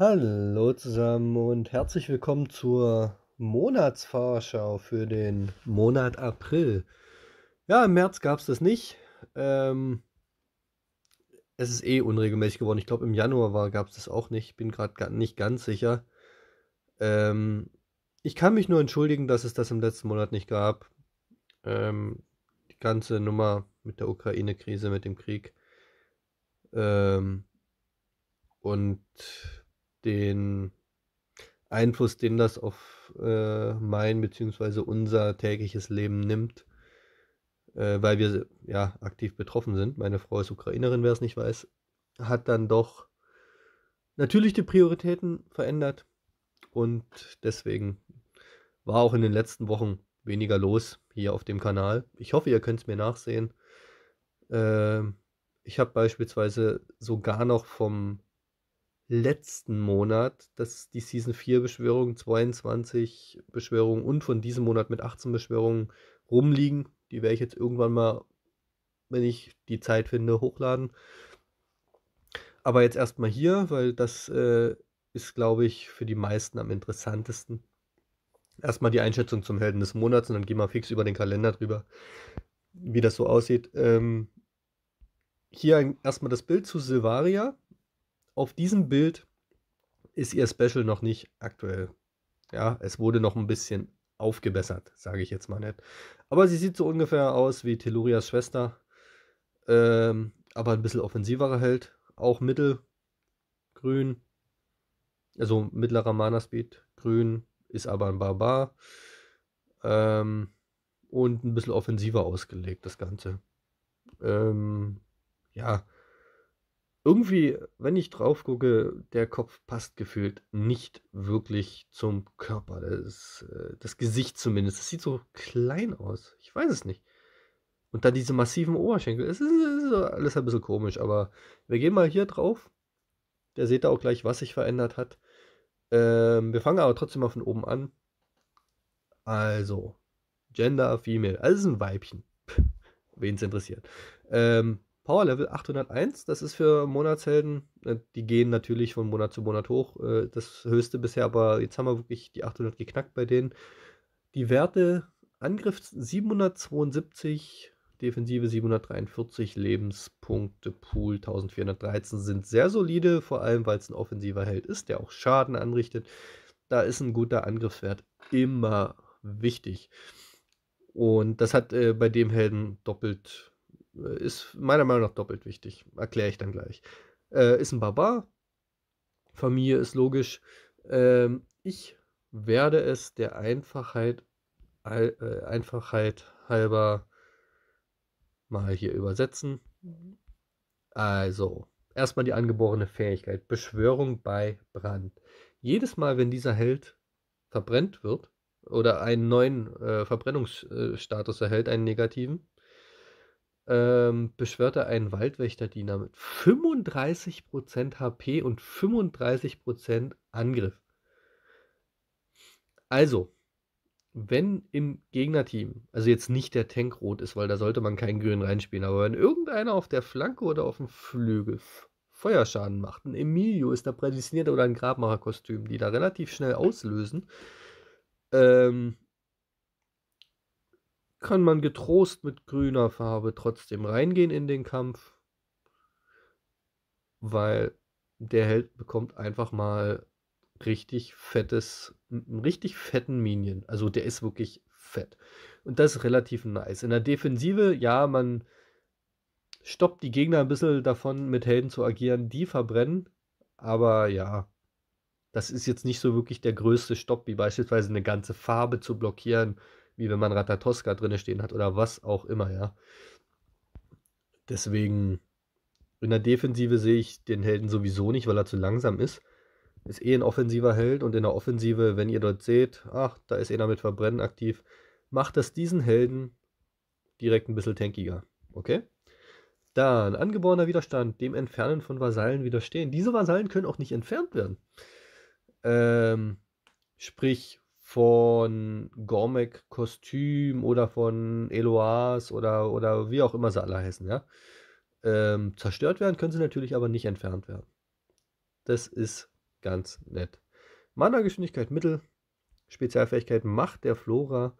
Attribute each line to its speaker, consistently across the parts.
Speaker 1: Hallo zusammen und herzlich willkommen zur Monatsvorschau für den Monat April. Ja, im März gab es das nicht. Ähm, es ist eh unregelmäßig geworden. Ich glaube, im Januar gab es das auch nicht. Bin gerade nicht ganz sicher. Ähm, ich kann mich nur entschuldigen, dass es das im letzten Monat nicht gab. Ähm, die ganze Nummer mit der Ukraine-Krise, mit dem Krieg. Ähm, und den Einfluss, den das auf äh, mein bzw. unser tägliches Leben nimmt, äh, weil wir ja aktiv betroffen sind. Meine Frau ist Ukrainerin, wer es nicht weiß, hat dann doch natürlich die Prioritäten verändert und deswegen war auch in den letzten Wochen weniger los hier auf dem Kanal. Ich hoffe, ihr könnt es mir nachsehen. Äh, ich habe beispielsweise sogar noch vom letzten Monat, dass die Season 4 Beschwörungen, 22 Beschwörungen und von diesem Monat mit 18 Beschwörungen rumliegen. Die werde ich jetzt irgendwann mal, wenn ich die Zeit finde, hochladen. Aber jetzt erstmal hier, weil das äh, ist, glaube ich, für die meisten am interessantesten. Erstmal die Einschätzung zum Helden des Monats und dann gehen wir fix über den Kalender drüber, wie das so aussieht. Ähm, hier erstmal das Bild zu Silvaria auf diesem Bild ist ihr Special noch nicht aktuell. Ja, es wurde noch ein bisschen aufgebessert, sage ich jetzt mal nicht. Aber sie sieht so ungefähr aus wie Tellurias Schwester, ähm, aber ein bisschen offensiverer Held, auch mittelgrün, also mittlerer Mana-Speed, grün, ist aber ein Barbar ähm, und ein bisschen offensiver ausgelegt, das Ganze. Ähm, ja, irgendwie, wenn ich drauf gucke, der Kopf passt gefühlt nicht wirklich zum Körper. Das, äh, das, Gesicht zumindest. Das sieht so klein aus. Ich weiß es nicht. Und dann diese massiven Oberschenkel. Es ist, ist alles ein bisschen komisch, aber wir gehen mal hier drauf. Der seht da auch gleich, was sich verändert hat. Ähm, wir fangen aber trotzdem mal von oben an. Also, Gender Female. Also es ist ein Weibchen. Wen es interessiert. Ähm, Power Level 801, das ist für Monatshelden, äh, die gehen natürlich von Monat zu Monat hoch, äh, das höchste bisher, aber jetzt haben wir wirklich die 800 geknackt bei denen. Die Werte Angriff 772, Defensive 743, Lebenspunkte Pool 1413 sind sehr solide, vor allem weil es ein offensiver Held ist, der auch Schaden anrichtet. Da ist ein guter Angriffswert immer wichtig. Und das hat äh, bei dem Helden doppelt äh, ist meiner Meinung nach doppelt wichtig. Erkläre ich dann gleich. Äh, ist ein Barbar. Familie ist logisch. Ähm, ich werde es der Einfachheit, äh, Einfachheit halber mal hier übersetzen. Also, erstmal die angeborene Fähigkeit. Beschwörung bei Brand. Jedes Mal, wenn dieser Held verbrennt wird oder einen neuen äh, Verbrennungsstatus erhält, einen negativen, ähm, beschwörte einen Waldwächterdiener mit 35% HP und 35% Angriff. Also, wenn im Gegnerteam, also jetzt nicht der Tank rot ist, weil da sollte man keinen Grün reinspielen, aber wenn irgendeiner auf der Flanke oder auf dem Flügel Feuerschaden macht, ein Emilio ist da prädestiniert oder ein Grabmacherkostüm, die da relativ schnell auslösen, ähm, kann man getrost mit grüner Farbe trotzdem reingehen in den Kampf, weil der Held bekommt einfach mal richtig fettes, einen richtig fetten Minion. Also der ist wirklich fett. Und das ist relativ nice. In der Defensive, ja, man stoppt die Gegner ein bisschen davon, mit Helden zu agieren, die verbrennen. Aber ja, das ist jetzt nicht so wirklich der größte Stopp, wie beispielsweise eine ganze Farbe zu blockieren wie wenn man Ratatoska drinne stehen hat oder was auch immer, ja. Deswegen in der Defensive sehe ich den Helden sowieso nicht, weil er zu langsam ist. Ist eh ein offensiver Held und in der Offensive, wenn ihr dort seht, ach, da ist einer mit Verbrennen aktiv, macht das diesen Helden direkt ein bisschen tankiger. Okay? Dann angeborener Widerstand, dem Entfernen von Vasallen widerstehen. Diese Vasallen können auch nicht entfernt werden. Ähm, sprich, von Gormek Kostüm oder von Eloise oder, oder wie auch immer sie alle heißen, ja. Ähm, zerstört werden können sie natürlich aber nicht entfernt werden. Das ist ganz nett. Mana-Geschwindigkeit Mittel, Spezialfähigkeit Macht der Flora.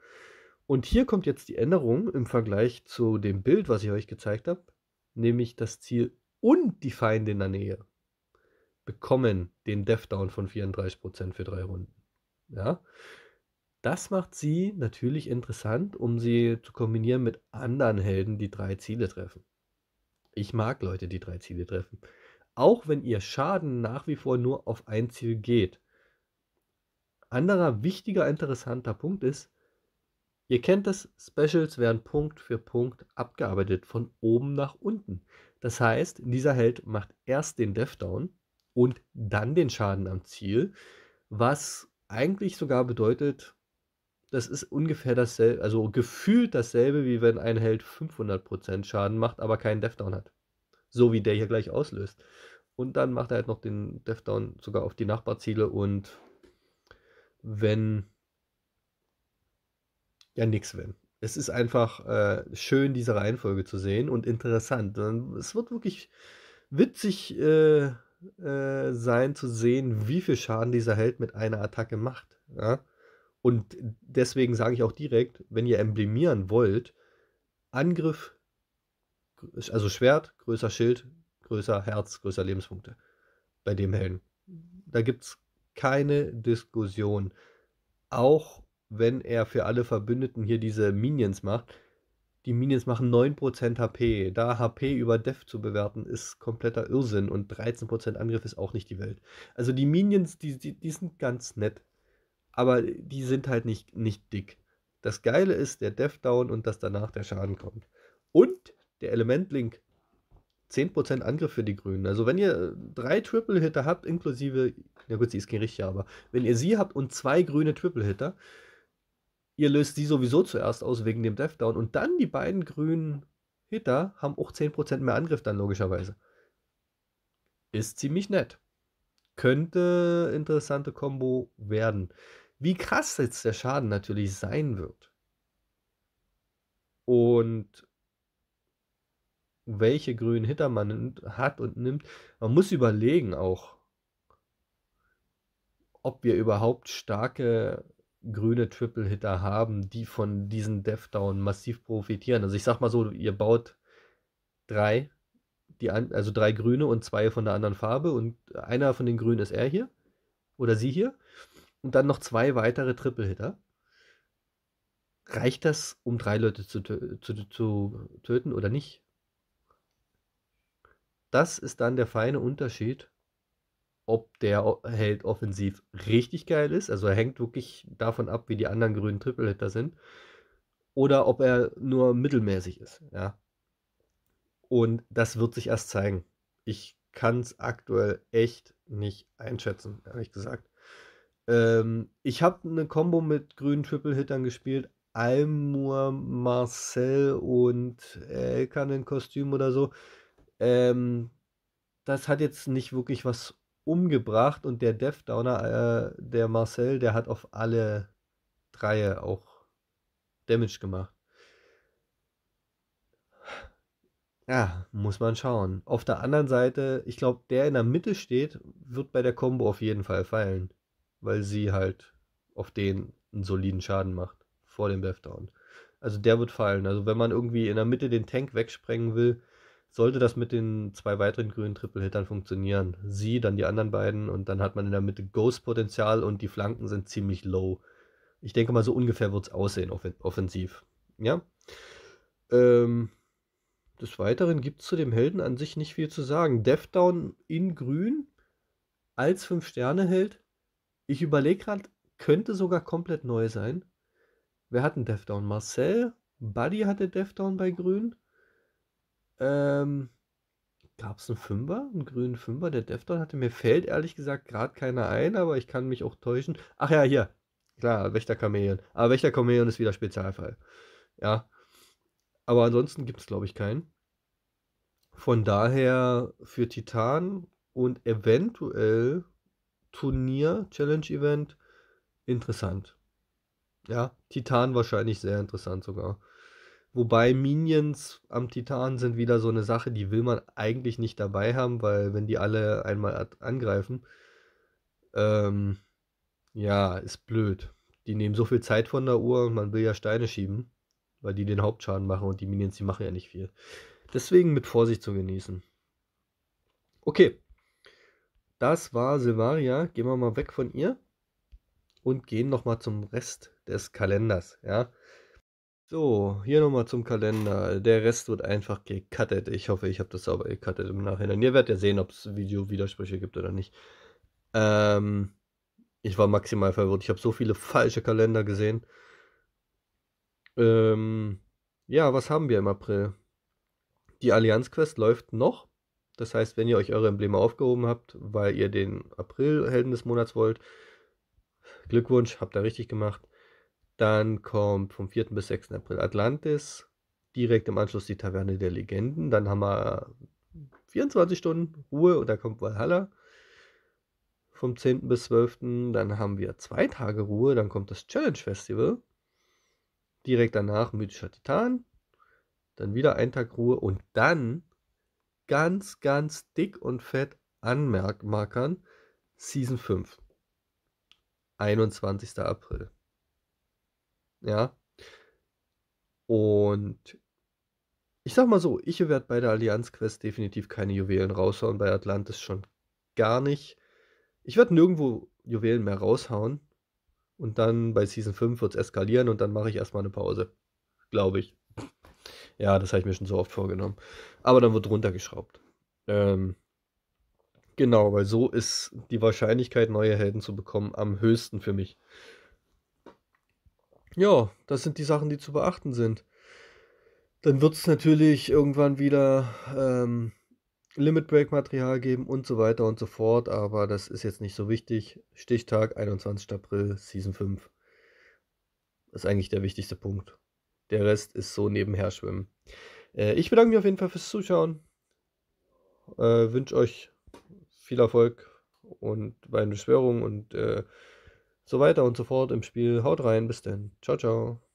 Speaker 1: Und hier kommt jetzt die Änderung im Vergleich zu dem Bild, was ich euch gezeigt habe, nämlich das Ziel und die Feinde in der Nähe bekommen den Death Down von 34% für drei Runden. Ja? Das macht sie natürlich interessant, um sie zu kombinieren mit anderen Helden, die drei Ziele treffen. Ich mag Leute, die drei Ziele treffen. Auch wenn ihr Schaden nach wie vor nur auf ein Ziel geht. Anderer wichtiger, interessanter Punkt ist, Ihr kennt das, Specials werden Punkt für Punkt abgearbeitet, von oben nach unten. Das heißt, dieser Held macht erst den Death Down und dann den Schaden am Ziel, was eigentlich sogar bedeutet, das ist ungefähr dasselbe, also gefühlt dasselbe, wie wenn ein Held 500% Schaden macht, aber keinen Deathdown hat. So wie der hier gleich auslöst. Und dann macht er halt noch den Deathdown sogar auf die Nachbarziele und wenn. Ja, nix wenn. Es ist einfach äh, schön, diese Reihenfolge zu sehen und interessant. Es wird wirklich witzig äh, äh, sein zu sehen, wie viel Schaden dieser Held mit einer Attacke macht. Ja? Und deswegen sage ich auch direkt, wenn ihr emblemieren wollt, Angriff, also Schwert, größer Schild, größer Herz, größer Lebenspunkte bei dem Helden. Da gibt es keine Diskussion. Auch wenn er für alle Verbündeten hier diese Minions macht, die Minions machen 9% HP. Da HP über Def zu bewerten, ist kompletter Irrsinn und 13% Angriff ist auch nicht die Welt. Also die Minions, die, die, die sind ganz nett, aber die sind halt nicht, nicht dick. Das Geile ist der Deathdown und dass danach der Schaden kommt. Und der Elementlink. 10% Angriff für die Grünen. Also wenn ihr drei Triple-Hitter habt, inklusive, na gut, sie ist kein richtiger, aber wenn ihr sie habt und zwei grüne Triple-Hitter, ihr löst die sowieso zuerst aus wegen dem Death Down und dann die beiden grünen Hitter haben auch 10% mehr Angriff dann logischerweise. Ist ziemlich nett. Könnte interessante Combo werden. Wie krass jetzt der Schaden natürlich sein wird. Und welche grünen Hitter man hat und nimmt. Man muss überlegen auch, ob wir überhaupt starke grüne Triple-Hitter haben, die von diesen Death-Down massiv profitieren. Also ich sag mal so, ihr baut drei, die an, also drei grüne und zwei von der anderen Farbe und einer von den grünen ist er hier oder sie hier und dann noch zwei weitere Triple-Hitter. Reicht das, um drei Leute zu, zu, zu töten oder nicht? Das ist dann der feine Unterschied ob der Held offensiv richtig geil ist. Also er hängt wirklich davon ab, wie die anderen grünen Triple-Hitter sind. Oder ob er nur mittelmäßig ist, ja. Und das wird sich erst zeigen. Ich kann es aktuell echt nicht einschätzen, ehrlich gesagt. Ähm, ich habe eine Combo mit grünen Triple-Hittern gespielt. Almur, Marcel und Elkan in Kostüm oder so. Ähm, das hat jetzt nicht wirklich was umgebracht und der Death Downer, äh, der Marcel, der hat auf alle drei auch Damage gemacht. Ja, muss man schauen. Auf der anderen Seite, ich glaube, der in der Mitte steht, wird bei der Combo auf jeden Fall fallen, weil sie halt auf den einen soliden Schaden macht vor dem Death Down. Also der wird fallen. Also wenn man irgendwie in der Mitte den Tank wegsprengen will, sollte das mit den zwei weiteren grünen Triple-Hittern funktionieren, sie, dann die anderen beiden und dann hat man in der Mitte Ghost-Potenzial und die Flanken sind ziemlich low. Ich denke mal, so ungefähr wird es aussehen, off offensiv. Ja. Ähm, des Weiteren gibt es zu dem Helden an sich nicht viel zu sagen. Deathdown in grün als 5-Sterne-Held. Ich überlege gerade, könnte sogar komplett neu sein. Wer hat einen Deathdown? Marcel? Buddy hatte Deathdown bei grün. Ähm, Gab es einen Fünfer, einen grünen Fünfer? Der Defton hatte mir fällt ehrlich gesagt gerade keiner ein, aber ich kann mich auch täuschen. Ach ja, hier. Klar, Wächter Chamäleon. Aber ah, Wächter Chamäleon ist wieder Spezialfall. Ja. Aber ansonsten gibt es, glaube ich, keinen. Von daher für Titan und eventuell Turnier, Challenge-Event interessant. Ja, Titan wahrscheinlich sehr interessant sogar. Wobei Minions am Titan sind wieder so eine Sache, die will man eigentlich nicht dabei haben, weil wenn die alle einmal angreifen, ähm, ja, ist blöd. Die nehmen so viel Zeit von der Uhr und man will ja Steine schieben, weil die den Hauptschaden machen und die Minions, die machen ja nicht viel. Deswegen mit Vorsicht zu genießen. Okay. Das war Silvaria. Gehen wir mal weg von ihr und gehen nochmal zum Rest des Kalenders. Ja. So, hier nochmal zum Kalender. Der Rest wird einfach gecuttet. Ich hoffe, ich habe das sauber gecuttet im Nachhinein. Ihr werdet ja sehen, ob es Video-Widersprüche gibt oder nicht. Ähm, ich war maximal verwirrt. Ich habe so viele falsche Kalender gesehen. Ähm, ja, was haben wir im April? Die Allianz-Quest läuft noch. Das heißt, wenn ihr euch eure Embleme aufgehoben habt, weil ihr den April-Helden des Monats wollt, Glückwunsch, habt ihr richtig gemacht. Dann kommt vom 4. bis 6. April Atlantis. Direkt im Anschluss die Taverne der Legenden. Dann haben wir 24 Stunden Ruhe und da kommt Valhalla. Vom 10. bis 12. Dann haben wir zwei Tage Ruhe. Dann kommt das Challenge Festival. Direkt danach Mythischer Titan. Dann wieder ein Tag Ruhe und dann ganz, ganz dick und fett anmerkmarkern Season 5. 21. April ja. Und ich sag mal so, ich werde bei der Allianz Quest definitiv keine Juwelen raushauen, bei Atlantis schon gar nicht. Ich werde nirgendwo Juwelen mehr raushauen. Und dann bei Season 5 wird es eskalieren und dann mache ich erstmal eine Pause. Glaube ich. Ja, das habe ich mir schon so oft vorgenommen. Aber dann wird runtergeschraubt. Ähm, genau, weil so ist die Wahrscheinlichkeit, neue Helden zu bekommen, am höchsten für mich. Ja, das sind die Sachen, die zu beachten sind. Dann wird es natürlich irgendwann wieder ähm, Limit Break Material geben und so weiter und so fort, aber das ist jetzt nicht so wichtig. Stichtag 21. April, Season 5. Ist eigentlich der wichtigste Punkt. Der Rest ist so nebenher schwimmen. Äh, ich bedanke mich auf jeden Fall fürs Zuschauen. Äh, Wünsche euch viel Erfolg und bei den Beschwörungen und äh, so weiter und so fort im Spiel. Haut rein, bis denn. Ciao, ciao.